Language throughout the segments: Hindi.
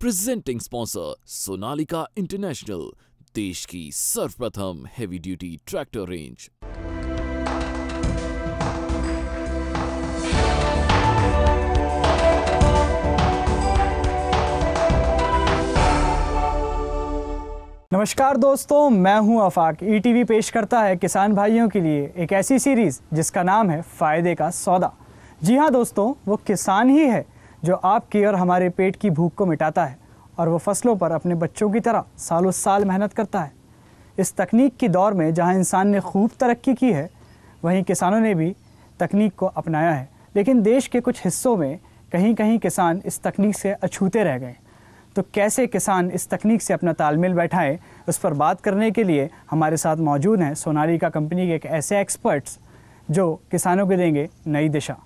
प्रेजेंटिंग स्पॉन्सर सोनालिका इंटरनेशनल देश की सर्वप्रथम हेवी ड्यूटी ट्रैक्टर रेंज नमस्कार दोस्तों मैं हूं अफाक ईटीवी e पेश करता है किसान भाइयों के लिए एक ऐसी सीरीज जिसका नाम है फायदे का सौदा जी हां दोस्तों वो किसान ही है जो आपकी और हमारे पेट की भूख को मिटाता है और वो फसलों पर अपने बच्चों की तरह सालों साल मेहनत करता है इस तकनीक के दौर में जहाँ इंसान ने खूब तरक्की की है वहीं किसानों ने भी तकनीक को अपनाया है लेकिन देश के कुछ हिस्सों में कहीं कहीं किसान इस तकनीक से अछूते रह गए तो कैसे किसान इस तकनीक से अपना तालमेल बैठाएं उस पर बात करने के लिए हमारे साथ मौजूद हैं का कंपनी के एक ऐसे एक्सपर्ट्स जो किसानों को देंगे नई दिशा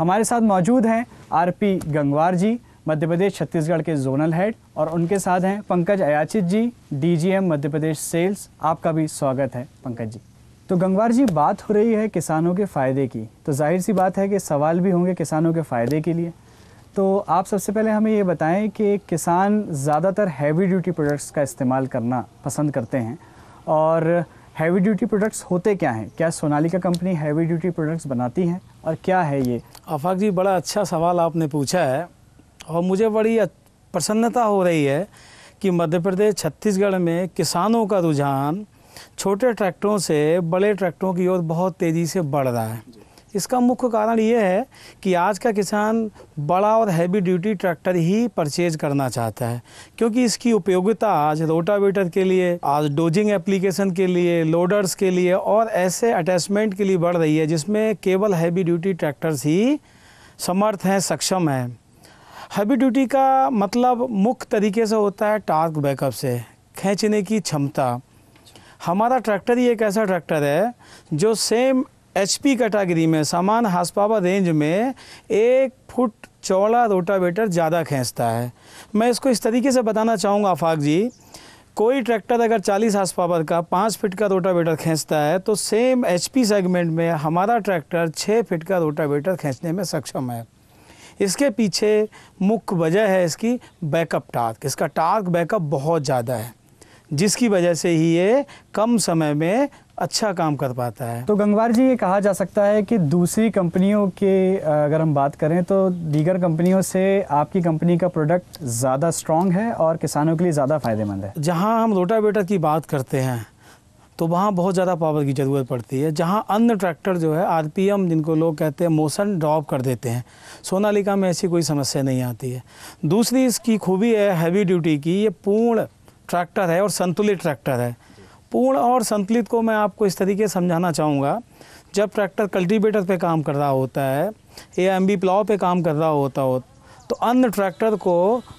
हमारे साथ मौजूद हैं आरपी गंगवार जी मध्य प्रदेश छत्तीसगढ़ के जोनल हेड और उनके साथ हैं पंकज अयाचित जी डीजीएम मध्य प्रदेश सेल्स आपका भी स्वागत है पंकज जी तो गंगवार जी बात हो रही है किसानों के फ़ायदे की तो जाहिर सी बात है कि सवाल भी होंगे किसानों के फ़ायदे के लिए तो आप सबसे पहले हमें ये बताएं कि किसान ज़्यादातर हैवी ड्यूटी प्रोडक्ट्स का इस्तेमाल करना पसंद करते हैं और हैवी ड्यूटी प्रोडक्ट्स होते क्या हैं क्या सोनाली का कंपनी हैवी ड्यूटी प्रोडक्ट्स बनाती हैं और क्या है ये आफाक जी बड़ा अच्छा सवाल आपने पूछा है और मुझे बड़ी प्रसन्नता हो रही है कि मध्य प्रदेश छत्तीसगढ़ में किसानों का रुझान छोटे ट्रैक्टरों से बड़े ट्रैक्टरों की ओर बहुत तेज़ी से बढ़ रहा है इसका मुख्य कारण ये है कि आज का किसान बड़ा और हैवी ड्यूटी ट्रैक्टर ही परचेज करना चाहता है क्योंकि इसकी उपयोगिता आज रोटावेटर के लिए आज डोजिंग एप्लीकेशन के लिए लोडर्स के लिए और ऐसे अटैचमेंट के लिए बढ़ रही है जिसमें केवल हैवी ड्यूटी ट्रैक्टर्स ही समर्थ हैं सक्षम हैं हैवी ड्यूटी का मतलब मुख्य तरीके से होता है टार्क बैकअप से खींचने की क्षमता हमारा ट्रैक्टर ही एक ऐसा ट्रैक्टर है जो सेम एचपी कैटागरी में सामान हाँसपावर रेंज में एक फुट चौड़ा रोटावेटर ज़्यादा खींचता है मैं इसको इस तरीके से बताना चाहूँगा आफाक जी कोई ट्रैक्टर अगर 40 हाथ पावर का पाँच फीट का रोटावेटर खींचता है तो सेम एचपी सेगमेंट में हमारा ट्रैक्टर छः फीट का रोटावेटर खींचने में सक्षम है इसके पीछे मुख्य वजह है इसकी बैकअप टार्क इसका टार्क बैकअप बहुत ज़्यादा है जिसकी वजह से ही ये कम समय में अच्छा काम कर पाता है तो गंगवार जी ये कहा जा सकता है कि दूसरी कंपनियों के अगर हम बात करें तो दीगर कंपनियों से आपकी कंपनी का प्रोडक्ट ज़्यादा स्ट्रॉन्ग है और किसानों के लिए ज़्यादा फ़ायदेमंद है जहाँ हम रोटावेटर की बात करते हैं तो वहाँ बहुत ज़्यादा पावर की ज़रूरत पड़ती है जहाँ अन्य ट्रैक्टर जो है आर जिनको लोग कहते हैं मोशन ड्रॉप कर देते हैं सोनालिका में ऐसी कोई समस्या नहीं आती है दूसरी इसकी खूबी है हैवी ड्यूटी की ये पूर्ण ट्रैक्टर है और संतुलित ट्रैक्टर है पूर्ण और संतुलित को मैं आपको इस तरीके से समझाना चाहूँगा जब ट्रैक्टर कल्टीवेटर पे काम कर रहा होता है या एम बी प्लाव पे काम कर रहा होता हो तो अन्य ट्रैक्टर को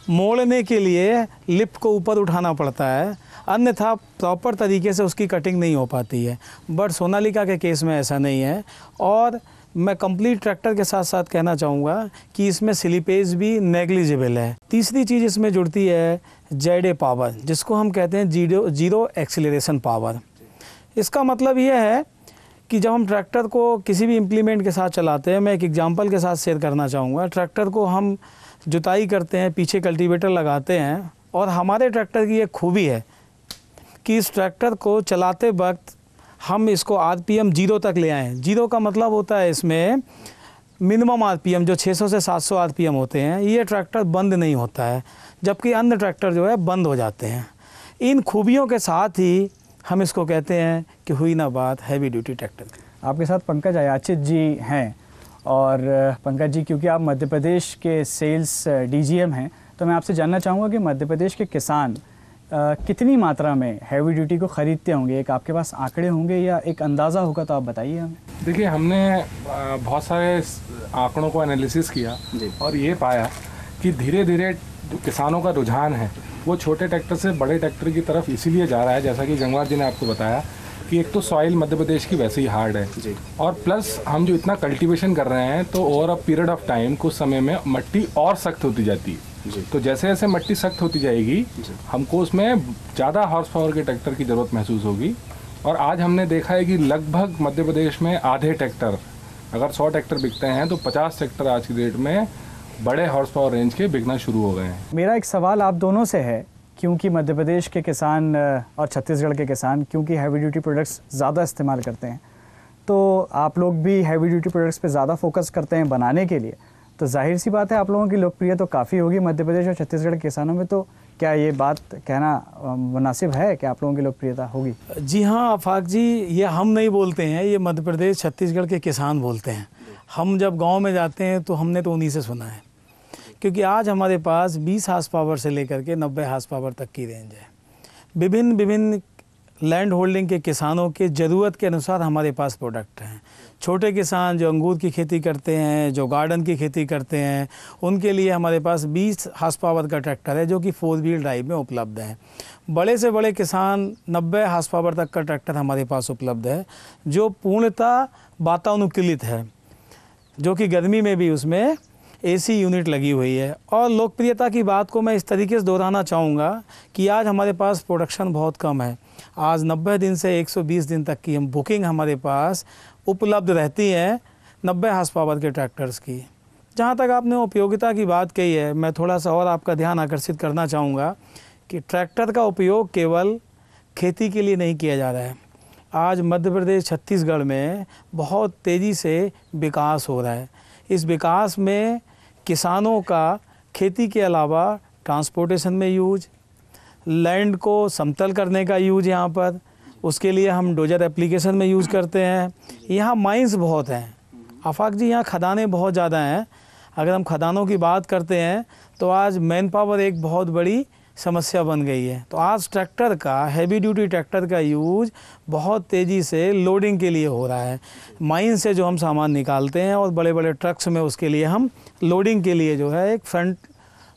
मोड़ने के लिए लिफ्ट को ऊपर उठाना पड़ता है अन्यथा प्रॉपर तरीके से उसकी कटिंग नहीं हो पाती है बट सोनालिका के केस में ऐसा नहीं है और मैं कंप्लीट ट्रैक्टर के साथ साथ कहना चाहूँगा कि इसमें स्लिपेज भी नेग्लिजिबल है तीसरी चीज़ इसमें जुड़ती है जेड ए पावर जिसको हम कहते हैं जीरो जीरो एक्सीलरेशन पावर इसका मतलब यह है कि जब हम ट्रैक्टर को किसी भी इम्प्लीमेंट के साथ चलाते हैं मैं एक एग्जांपल के साथ शेयर करना चाहूँगा ट्रैक्टर को हम जुताई करते हैं पीछे कल्टीवेटर लगाते हैं और हमारे ट्रैक्टर की एक खूबी है कि इस ट्रैक्टर को चलाते वक्त हम इसको आर पी एम जीरो तक ले आएँ जीरो का मतलब होता है इसमें मिनिमम आर पी एम जो 600 से 700 एम होते हैं ये ट्रैक्टर बंद नहीं होता है जबकि अन्य ट्रैक्टर जो है बंद हो जाते हैं इन खूबियों के साथ ही हम इसको कहते हैं कि हुई ना बात हैवी ड्यूटी ट्रैक्टर आपके साथ पंकज अयाचित जी हैं और पंकज जी क्योंकि आप मध्य प्रदेश के सेल्स डी हैं तो मैं आपसे जानना चाहूँगा कि मध्य प्रदेश के किसान कितनी मात्रा में हैवी ड्यूटी को ख़रीदते होंगे एक आपके पास आंकड़े होंगे या एक अंदाज़ा होगा तो आप बताइए हमें देखिए हमने बहुत सारे आंकड़ों को एनालिसिस किया और ये पाया कि धीरे धीरे किसानों का रुझान है वो छोटे ट्रैक्टर से बड़े ट्रैक्टर की तरफ इसीलिए जा रहा है जैसा कि गंगवार जी ने आपको बताया कि एक तो सॉइल मध्य प्रदेश की वैसे ही हार्ड है और प्लस हम जो इतना कल्टीवेशन कर रहे हैं तो over a period of time कुछ समय में मट्टी और सख्त होती जाती है तो जैसे जैसे मिट्टी सख्त होती जाएगी हमको उसमें ज़्यादा हॉर्स पावर के ट्रैक्टर की ज़रूरत महसूस होगी और आज हमने देखा है कि लगभग मध्य प्रदेश में आधे ट्रैक्टर अगर 100 ट्रैक्टर बिकते हैं तो 50 ट्रैक्टर आज की डेट में बड़े हॉर्स पावर रेंज के बिकना शुरू हो गए हैं मेरा एक सवाल आप दोनों से है क्योंकि मध्य प्रदेश के किसान और छत्तीसगढ़ के किसान क्योंकि हैवी ड्यूटी प्रोडक्ट्स ज़्यादा इस्तेमाल करते हैं तो आप लोग भी हैवी ड्यूटी प्रोडक्ट्स पे ज़्यादा फोकस करते हैं बनाने के लिए तो जाहिर सी बात है आप लोगों की लोकप्रिय तो काफ़ी होगी मध्य प्रदेश और छत्तीसगढ़ के किसानों में तो क्या ये बात कहना मुनासिब है कि आप लोगों की लोकप्रियता होगी जी हाँ आफाक जी ये हम नहीं बोलते हैं ये मध्य प्रदेश छत्तीसगढ़ के किसान बोलते हैं हम जब गांव में जाते हैं तो हमने तो उन्हीं से सुना है क्योंकि आज हमारे पास 20 हाथ पावर से लेकर के 90 हाथ पावर तक की रेंज है विभिन्न विभिन्न लैंड होल्डिंग के किसानों के ज़रूरत के अनुसार हमारे पास प्रोडक्ट हैं छोटे किसान जो अंगूर की खेती करते हैं जो गार्डन की खेती करते हैं उनके लिए हमारे पास 20 हाथ पावर का ट्रैक्टर है जो कि फोर व्हील ड्राइव में उपलब्ध है बड़े से बड़े किसान 90 हाथ पावर तक का ट्रैक्टर हमारे पास उपलब्ध है जो पूर्णतः वातानुकूलित है जो कि गर्मी में भी उसमें ए यूनिट लगी हुई है और लोकप्रियता की बात को मैं इस तरीके से दोहराना चाहूँगा कि आज हमारे पास प्रोडक्शन बहुत कम है आज 90 दिन से 120 दिन तक की हम बुकिंग हमारे पास उपलब्ध रहती है नब्बे हास पावर के ट्रैक्टर्स की जहाँ तक आपने उपयोगिता की बात कही है मैं थोड़ा सा और आपका ध्यान आकर्षित करना चाहूँगा कि ट्रैक्टर का उपयोग केवल खेती के लिए नहीं किया जा रहा है आज मध्य प्रदेश छत्तीसगढ़ में बहुत तेज़ी से विकास हो रहा है इस विकास में किसानों का खेती के अलावा ट्रांसपोर्टेशन में यूज लैंड को समतल करने का यूज यहाँ पर उसके लिए हम डोजर एप्लीकेशन में यूज़ करते हैं यहाँ माइंस बहुत हैं आफाक जी यहाँ खदानें बहुत ज़्यादा हैं अगर हम खदानों की बात करते हैं तो आज मैन पावर एक बहुत बड़ी समस्या बन गई है तो आज ट्रैक्टर का हैवी ड्यूटी ट्रैक्टर का यूज बहुत तेज़ी से लोडिंग के लिए हो रहा है माइन से जो हम सामान निकालते हैं और बड़े बड़े ट्रक्स में उसके लिए हम लोडिंग के लिए जो है एक फ्रंट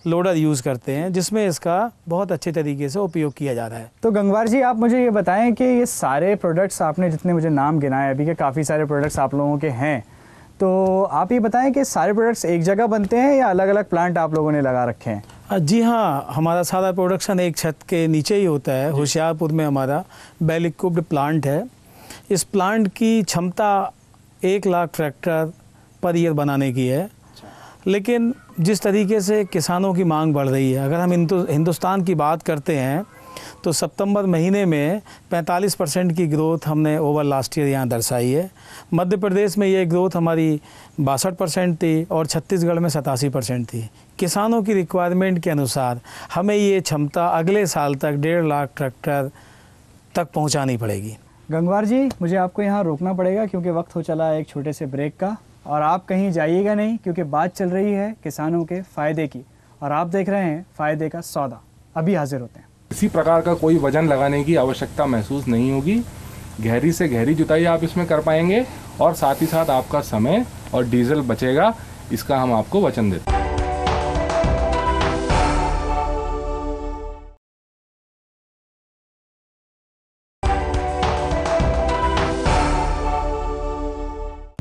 लोडर यूज़ करते हैं जिसमें इसका बहुत अच्छे तरीके से उपयोग किया जा रहा है तो गंगवार जी आप मुझे ये बताएं कि ये सारे प्रोडक्ट्स आपने जितने मुझे नाम गिनाए अभी के काफ़ी सारे प्रोडक्ट्स आप लोगों के हैं तो आप ये बताएं कि सारे प्रोडक्ट्स एक जगह बनते हैं या अलग अलग प्लांट आप लोगों ने लगा रखे हैं जी हाँ हमारा सारा प्रोडक्शन एक छत के नीचे ही होता है होशियारपुर में हमारा वेल इक्विप्ड प्लांट है इस प्लांट की क्षमता एक लाख ट्रैक्टर पर ईयर बनाने की है लेकिन जिस तरीके से किसानों की मांग बढ़ रही है अगर हम हिंदुस्तान की बात करते हैं तो सितंबर महीने में 45 परसेंट की ग्रोथ हमने ओवर लास्ट ईयर यहाँ दर्शाई है मध्य प्रदेश में ये ग्रोथ हमारी बासठ परसेंट थी और छत्तीसगढ़ में सतासी परसेंट थी किसानों की रिक्वायरमेंट के अनुसार हमें ये क्षमता अगले साल तक डेढ़ लाख ट्रैक्टर तक पहुँचानी पड़ेगी गंगवार जी मुझे आपको यहाँ रोकना पड़ेगा क्योंकि वक्त हो चला है एक छोटे से ब्रेक का और आप कहीं जाइएगा नहीं क्योंकि बात चल रही है किसानों के फ़ायदे की और आप देख रहे हैं फ़ायदे का सौदा अभी हाजिर होते हैं किसी प्रकार का कोई वजन लगाने की आवश्यकता महसूस नहीं होगी गहरी से गहरी जुताई आप इसमें कर पाएंगे और साथ ही साथ आपका समय और डीजल बचेगा इसका हम आपको वचन देते हैं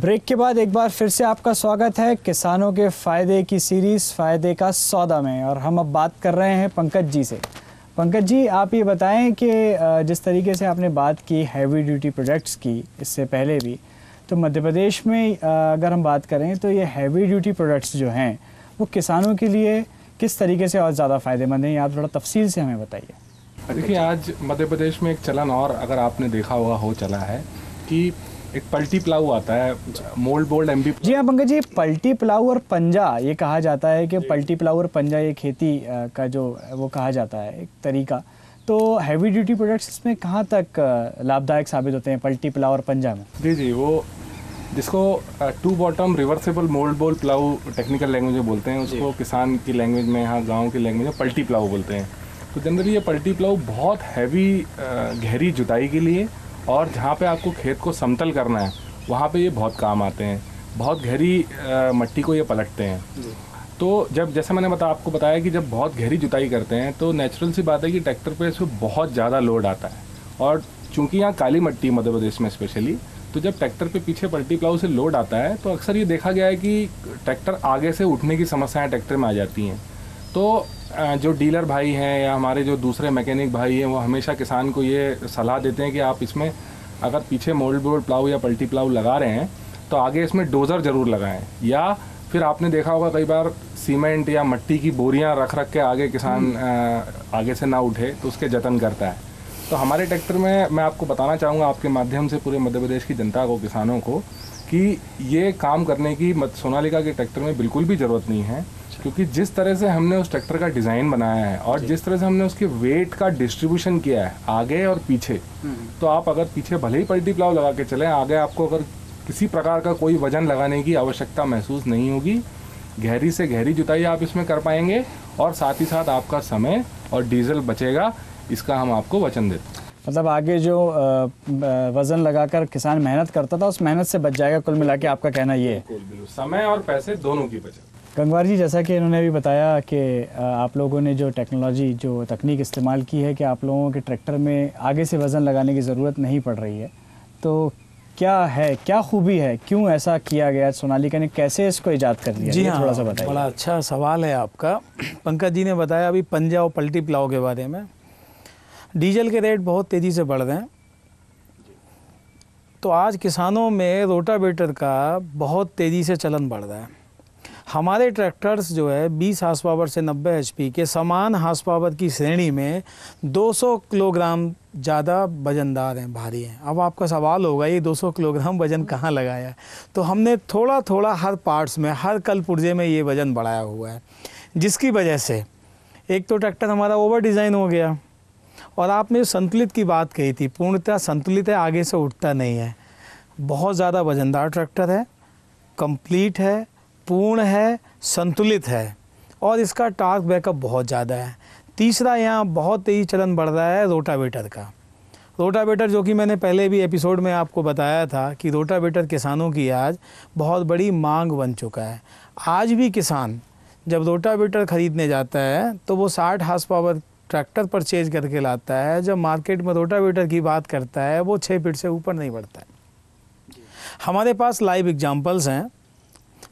ब्रेक के बाद एक बार फिर से आपका स्वागत है किसानों के फ़ायदे की सीरीज़ फ़ायदे का सौदा में और हम अब बात कर रहे हैं पंकज जी से पंकज जी आप ये बताएं कि जिस तरीके से आपने बात की हैवी ड्यूटी प्रोडक्ट्स की इससे पहले भी तो मध्य प्रदेश में अगर हम बात करें तो ये हैवी ड्यूटी प्रोडक्ट्स जो हैं वो किसानों के लिए किस तरीके से और ज़्यादा फ़ायदेमंद हैं आप थोड़ा तफसील से हमें बताइए देखिए आज मध्य प्रदेश में एक चलन और अगर आपने देखा हुआ हो चला है कि एक पल्टी प्लाऊ आता है मोल्ड बोल्ड एम बी जी हाँ पंकज जी पल्टी प्लाउ और पंजा ये कहा जाता है कि पल्टी प्लाउ और पंजा ये खेती का जो वो कहा जाता है एक तरीका तो हैवी ड्यूटी प्रोडक्ट्स इसमें कहाँ तक लाभदायक साबित होते हैं पल्टी पुलाव और पंजा में जी जी वो जिसको two bottom reversible mould board plough technical language में बोलते हैं उसको किसान की लैंग्वेज में यहाँ गाँव की लैंग्वेज में पल्टी प्लाऊ बोलते हैं तो जनरली ये पल्टी प्लाउ बहुत हैवी गहरी जुताई के लिए और जहाँ पे आपको खेत को समतल करना है वहाँ पे ये बहुत काम आते हैं बहुत गहरी मट्टी को ये पलटते हैं तो जब जैसे मैंने बता आपको बताया कि जब बहुत गहरी जुताई करते हैं तो नेचुरल सी बात है कि ट्रैक्टर पे इसमें बहुत ज़्यादा लोड आता है और चूँकि यहाँ काली मट्टी मध्य प्रदेश में स्पेशली तो जब ट्रैक्टर पे पीछे पलटी प्लाउ से लोड आता है तो अक्सर ये देखा गया है कि ट्रैक्टर आगे से उठने की समस्याएं ट्रैक्टर में आ जाती हैं तो जो डीलर भाई हैं या हमारे जो दूसरे मैकेनिक भाई हैं वो हमेशा किसान को ये सलाह देते हैं कि आप इसमें अगर पीछे मोल्ड बोल्ड प्लाऊ या पल्टी प्लाऊ लगा रहे हैं तो आगे इसमें डोज़र ज़रूर लगाएं या फिर आपने देखा होगा कई बार सीमेंट या मट्टी की बोरियां रख रख के आगे किसान हम्म। आगे से ना उठे तो उसके जतन करता है तो हमारे ट्रैक्टर में मैं आपको बताना चाहूँगा आपके माध्यम से पूरे मध्य प्रदेश की जनता को किसानों को कि ये काम करने की सोनालिका के ट्रैक्टर में बिल्कुल भी ज़रूरत नहीं है क्योंकि जिस तरह से हमने उस ट्रैक्टर का डिज़ाइन बनाया है और जिस तरह से हमने उसके वेट का डिस्ट्रीब्यूशन किया है आगे और पीछे हम्म। तो आप अगर पीछे भले ही पल्टी प्लाव लगा के चले आगे आपको अगर किसी प्रकार का कोई वजन लगाने की आवश्यकता महसूस नहीं होगी गहरी से गहरी जुताई आप इसमें कर पाएंगे और साथ ही साथ आपका समय और डीजल बचेगा इसका हम आपको वचन देते हैं मतलब आगे जो वज़न लगाकर किसान मेहनत करता था उस मेहनत से बच जाएगा कुल मिला के आपका कहना ये है समय और पैसे दोनों की बचत गंगवार जी जैसा कि इन्होंने अभी बताया कि आप लोगों ने जो टेक्नोलॉजी जो तकनीक इस्तेमाल की है कि आप लोगों के ट्रैक्टर में आगे से वज़न लगाने की ज़रूरत नहीं पड़ रही है तो क्या है क्या खूबी है क्यों ऐसा किया गया सोनालिका ने कैसे इसको ईजाद कर दिया जी हाँ थोड़ा सा बताया बड़ा अच्छा सवाल है आपका पंकज जी ने बताया अभी पंजा और पल्टी प्लाव के बारे में डीजल के रेट बहुत तेज़ी से बढ़ रहे हैं तो आज किसानों में रोटावेटर का बहुत तेज़ी से चलन बढ़ रहा है हमारे ट्रैक्टर्स जो है 20 हार्स पावर से 90 एचपी के समान हार्स पावर की श्रेणी में 200 किलोग्राम ज़्यादा वजनदार हैं भारी हैं अब आपका सवाल होगा ये 200 किलोग्राम वजन कहाँ लगाया तो हमने थोड़ा थोड़ा हर पार्ट्स में हर कल पुर्जे में ये वज़न बढ़ाया हुआ है जिसकी वजह से एक तो ट्रैक्टर हमारा ओवर डिज़ाइन हो गया और आपने संतुलित की बात कही थी पूर्णतः संतुलित है आगे से उठता नहीं है बहुत ज़्यादा वजनदार ट्रैक्टर है कंप्लीट है पूर्ण है संतुलित है और इसका टास्क बैकअप बहुत ज़्यादा है तीसरा यहाँ बहुत तेज़ चलन बढ़ रहा है रोटावेटर का रोटावेटर जो कि मैंने पहले भी एपिसोड में आपको बताया था कि रोटावेटर किसानों की आज बहुत बड़ी मांग बन चुका है आज भी किसान जब रोटावेटर ख़रीदने जाता है तो वो साठ हाथ पावर ट्रैक्टर परचेज करके लाता है जब मार्केट में रोटावेटर की बात करता है वो छः फीट से ऊपर नहीं बढ़ता है हमारे पास लाइव एग्जाम्पल्स हैं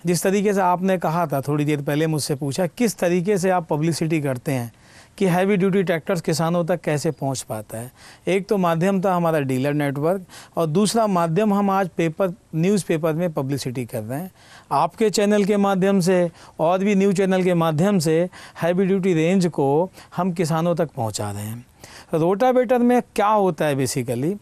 जिस तरीके से आपने कहा था थोड़ी देर पहले मुझसे पूछा किस तरीके से आप पब्लिसिटी करते हैं कि हैवी ड्यूटी ट्रैक्टर्स किसानों तक कैसे पहुंच पाता है एक तो माध्यम था हमारा डीलर नेटवर्क और दूसरा माध्यम हम आज पेपर न्यूज़ पेपर में पब्लिसिटी कर रहे हैं आपके चैनल के माध्यम से और भी न्यूज़ चैनल के माध्यम से हैवी ड्यूटी रेंज को हम किसानों तक पहुँचा रहे हैं रोटावेटर में क्या होता है बेसिकली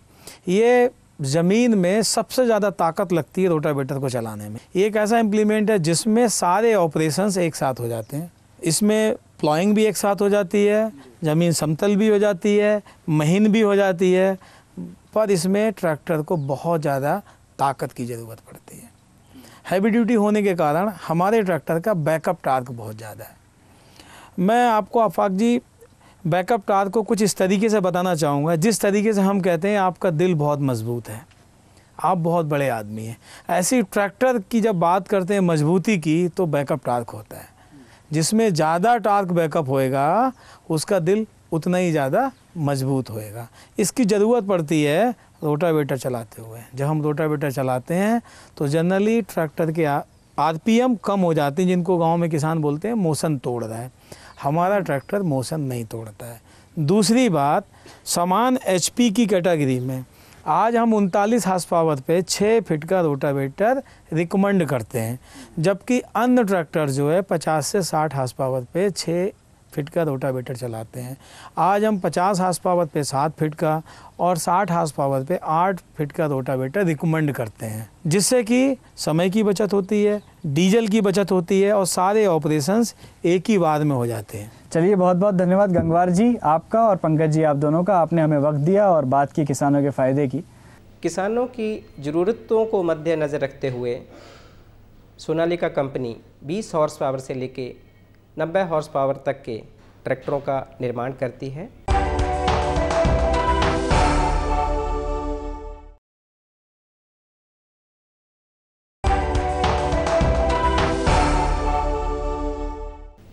ये ज़मीन में सबसे ज़्यादा ताकत लगती है रोटावेटर को चलाने में एक ऐसा इम्प्लीमेंट है जिसमें सारे ऑपरेशंस एक साथ हो जाते हैं इसमें प्लॉइंग भी एक साथ हो जाती है ज़मीन समतल भी हो जाती है महीन भी हो जाती है पर इसमें ट्रैक्टर को बहुत ज़्यादा ताकत की ज़रूरत पड़ती है हैवी ड्यूटी होने के कारण हमारे ट्रैक्टर का बैकअप टार्क बहुत ज़्यादा है मैं आपको आफाक जी बैकअप कार को कुछ इस तरीके से बताना चाहूँगा जिस तरीके से हम कहते हैं आपका दिल बहुत मजबूत है आप बहुत बड़े आदमी हैं ऐसी ट्रैक्टर की जब बात करते हैं मजबूती की तो बैकअप टार्क होता है जिसमें ज़्यादा टार्क बैकअप होएगा उसका दिल उतना ही ज़्यादा मजबूत होएगा इसकी ज़रूरत पड़ती है रोटावेटर चलाते हुए जब हम रोटावेटर चलाते हैं तो जनरली ट्रैक्टर के आर कम हो जाते हैं जिनको गाँव में किसान बोलते हैं मोशन तोड़ रहा है हमारा ट्रैक्टर मौसम नहीं तोड़ता है दूसरी बात समान एचपी की कैटेगरी में आज हम उनतालीस हाथ पावर पर छः फिट का रोटावेटर रिकमेंड करते हैं जबकि अन्य ट्रैक्टर जो है 50 से 60 हाथ पावर पे छः फिट का रोटावेटर चलाते हैं आज हम 50 हाथ पावर पे सात फिट का और 60 हाथ पावर पे आठ फिट का रोटावेटर रिकमेंड करते हैं जिससे कि समय की बचत होती है डीजल की बचत होती है और सारे ऑपरेशंस एक ही बार में हो जाते हैं चलिए बहुत बहुत धन्यवाद गंगवार जी आपका और पंकज जी आप दोनों का आपने हमें वक्त दिया और बात की किसानों के फ़ायदे की किसानों की ज़रूरतों को मद्देनज़र रखते हुए सोनालिका कंपनी 20 हॉर्स पावर से लेके 90 हॉर्स पावर तक के ट्रैक्टरों का निर्माण करती है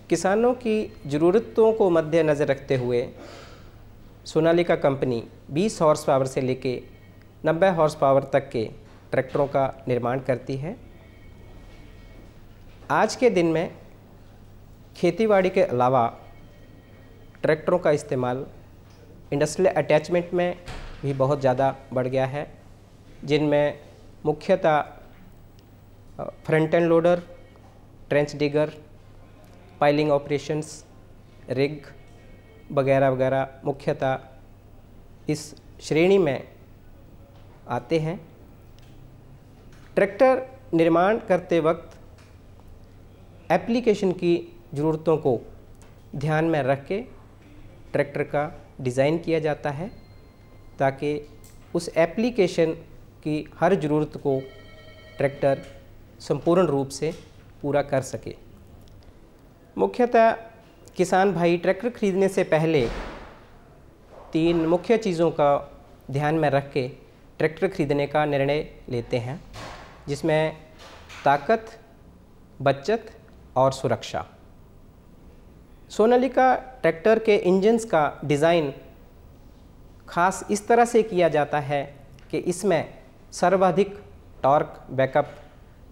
किसानों की ज़रूरतों को मद्देनज़र रखते हुए सोनालिका कंपनी 20 हॉर्स पावर से लेके 90 हॉर्स पावर तक के ट्रैक्टरों का निर्माण करती है आज के दिन में खेतीबाड़ी के अलावा ट्रैक्टरों का इस्तेमाल इंडस्ट्रियल अटैचमेंट में भी बहुत ज़्यादा बढ़ गया है जिनमें मुख्यतः front end loader trench digger piling operations rig वगैरह वगैरह मुख्यतः इस श्रेणी में आते हैं ट्रैक्टर निर्माण करते वक्त एप्लीकेशन की ज़रूरतों को ध्यान में रख के ट्रैक्टर का डिज़ाइन किया जाता है ताकि उस एप्लीकेशन की हर ज़रूरत को ट्रैक्टर संपूर्ण रूप से पूरा कर सके मुख्यतः किसान भाई ट्रैक्टर खरीदने से पहले तीन मुख्य चीज़ों का ध्यान में रख के ट्रैक्टर खरीदने का निर्णय लेते हैं जिसमें ताकत बचत और सुरक्षा सोनालिका ट्रैक्टर के इंजन्स का डिज़ाइन खास इस तरह से किया जाता है कि इसमें सर्वाधिक टॉर्क बैकअप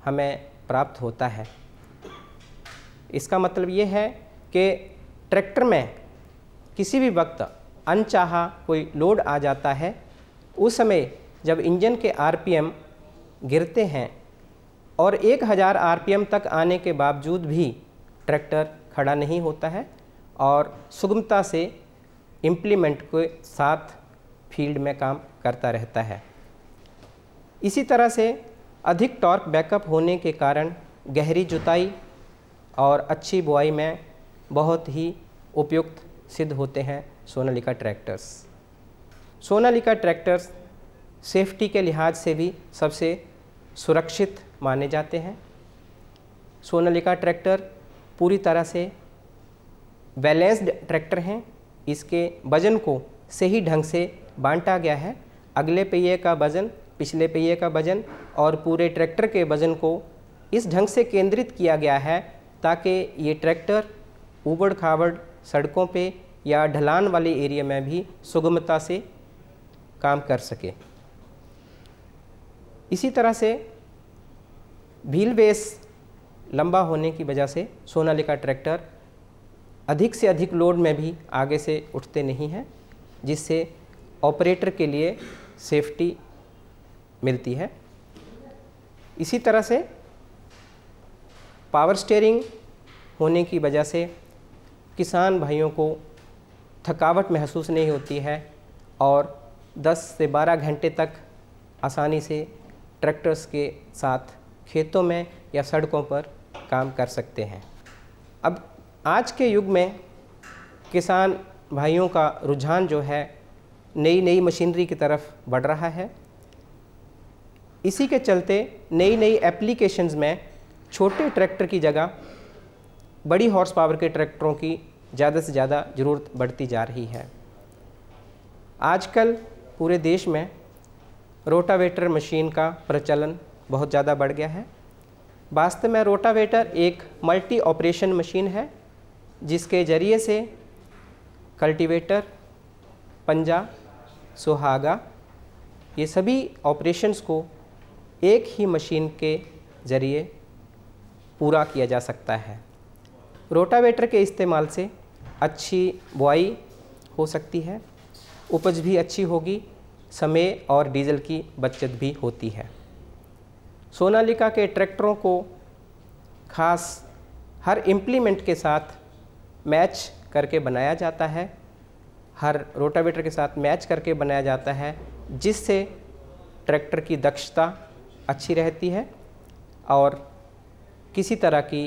हमें प्राप्त होता है इसका मतलब ये है कि ट्रैक्टर में किसी भी वक्त अनचाहा कोई लोड आ जाता है उस समय जब इंजन के आरपीएम गिरते हैं और 1000 आरपीएम तक आने के बावजूद भी ट्रैक्टर खड़ा नहीं होता है और सुगमता से इम्प्लीमेंट के साथ फील्ड में काम करता रहता है इसी तरह से अधिक टॉर्क बैकअप होने के कारण गहरी जुताई और अच्छी बुआई में बहुत ही उपयुक्त सिद्ध होते हैं Sonalika tractors Sonalika tractors safety के लिहाज से भी सबसे सुरक्षित माने जाते हैं सोनालिका ट्रैक्टर पूरी तरह से बैलेंस्ड ट्रैक्टर हैं इसके वज़न को सही ढंग से बांटा गया है अगले पहिए का वज़न पिछले पहिए का वज़न और पूरे ट्रैक्टर के वज़न को इस ढंग से केंद्रित किया गया है ताकि ये ट्रैक्टर उबड़ खाबड़ सड़कों पे या ढलान वाले एरिया में भी सुगमता से काम कर सके इसी तरह से व्हील बेस लंबा होने की वजह से सोनाली का ट्रैक्टर अधिक से अधिक लोड में भी आगे से उठते नहीं हैं जिससे ऑपरेटर के लिए सेफ्टी मिलती है इसी तरह से पावर स्टेयरिंग होने की वजह से किसान भाइयों को थकावट महसूस नहीं होती है और 10 से 12 घंटे तक आसानी से ट्रैक्टर्स के साथ खेतों में या सड़कों पर काम कर सकते हैं अब आज के युग में किसान भाइयों का रुझान जो है नई नई मशीनरी की तरफ बढ़ रहा है इसी के चलते नई नई एप्लीकेशंस में छोटे ट्रैक्टर की जगह बड़ी हॉर्स पावर के ट्रैक्टरों की ज़्यादा से ज़्यादा ज़रूरत बढ़ती जा रही है आजकल पूरे देश में रोटावेटर मशीन का प्रचलन बहुत ज़्यादा बढ़ गया है वास्तव में रोटावेटर एक मल्टी ऑपरेशन मशीन है जिसके ज़रिए से कल्टीवेटर पंजा सुहागा ये सभी ऑपरेशंस को एक ही मशीन के ज़रिए पूरा किया जा सकता है रोटावेटर के इस्तेमाल से अच्छी बुआई हो सकती है उपज भी अच्छी होगी समय और डीजल की बचत भी होती है सोनालिका के ट्रैक्टरों को खास हर इम्प्लीमेंट के साथ मैच करके बनाया जाता है हर रोटावेटर के साथ मैच करके बनाया जाता है जिससे ट्रैक्टर की दक्षता अच्छी रहती है और किसी तरह की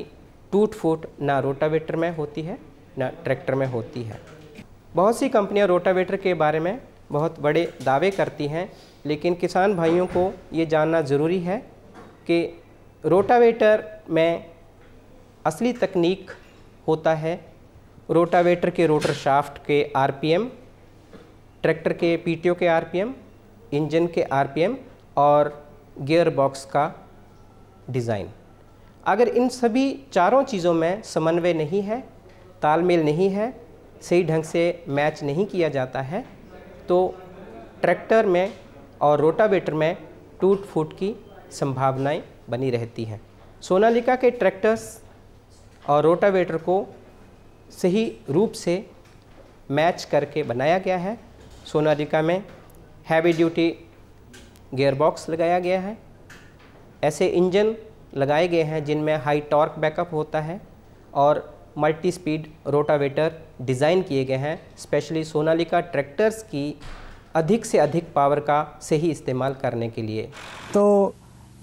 टूट फूट ना रोटावेटर में होती है ना ट्रैक्टर में होती है बहुत सी कंपनियां रोटावेटर के बारे में बहुत बड़े दावे करती हैं लेकिन किसान भाइयों को ये जानना ज़रूरी है कि रोटावेटर में असली तकनीक होता है रोटावेटर के रोटर शाफ्ट के आरपीएम, ट्रैक्टर के पीटीओ के आरपीएम, इंजन के आरपीएम और गियर बॉक्स का डिज़ाइन अगर इन सभी चारों चीज़ों में समन्वय नहीं है तालमेल नहीं है सही ढंग से मैच नहीं किया जाता है तो ट्रैक्टर में और रोटावेटर में टूट फूट की संभावनाएं बनी रहती हैं सोनालिका के ट्रैक्टर्स और रोटावेटर को सही रूप से मैच करके बनाया गया है सोनालिका में हैवी ड्यूटी गेयरबॉक्स लगाया गया है ऐसे इंजन लगाए गए हैं जिनमें हाई टॉर्क बैकअप होता है और मल्टी स्पीड रोटावेटर डिज़ाइन किए गए हैं स्पेशली सोनालिका ट्रैक्टर्स की अधिक से अधिक पावर का सही इस्तेमाल करने के लिए तो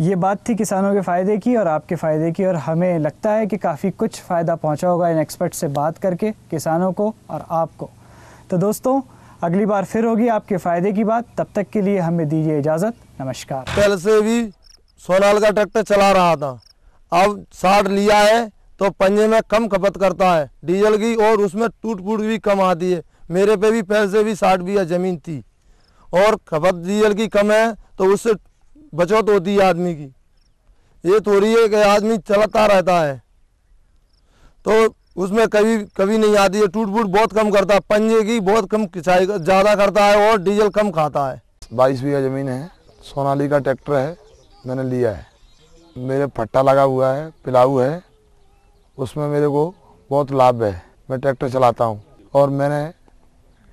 ये बात थी किसानों के फ़ायदे की और आपके फ़ायदे की और हमें लगता है कि काफ़ी कुछ फ़ायदा पहुंचा होगा इन एक्सपर्ट से बात करके किसानों को और आपको तो दोस्तों अगली बार फिर होगी आपके फ़ायदे की बात तब तक के लिए हमें दीजिए इजाज़त नमस्कार कल से भी सोनाल का ट्रैक्टर चला रहा था अब साठ लिया है तो पंजे में कम खपत करता है डीजल की और उसमें टूट फूट भी कम आती है मेरे पे भी पैसे भी साठ बीघा ज़मीन थी और खपत डीजल की कम है तो उससे बचत होती है आदमी की ये थोड़ी है कि आदमी चलाता रहता है तो उसमें कभी कभी नहीं आती है टूट फूट बहुत कम करता है पंजे की बहुत कम खिंचाई ज़्यादा करता है और डीजल कम खाता है बाईस बीघा ज़मीन है सोनाली का ट्रैक्टर है मैंने लिया है मेरे फट्टा लगा हुआ है पिलाऊ है उसमें मेरे को बहुत लाभ है मैं ट्रैक्टर चलाता हूँ और मैंने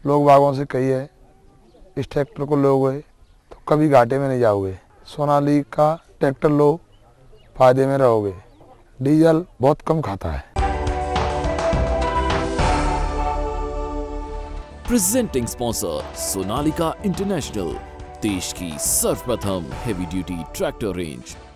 लोग बागों से कही है इस ट्रैक्टर को लोगे तो कभी घाटे में नहीं जाओगे सोनाली का ट्रैक्टर लो फायदे में रहोगे डीजल बहुत कम खाता है प्रेजेंटिंग स्पॉन्सर सोनालिका इंटरनेशनल देश की सर्वप्रथम हेवी ड्यूटी ट्रैक्टर रेंज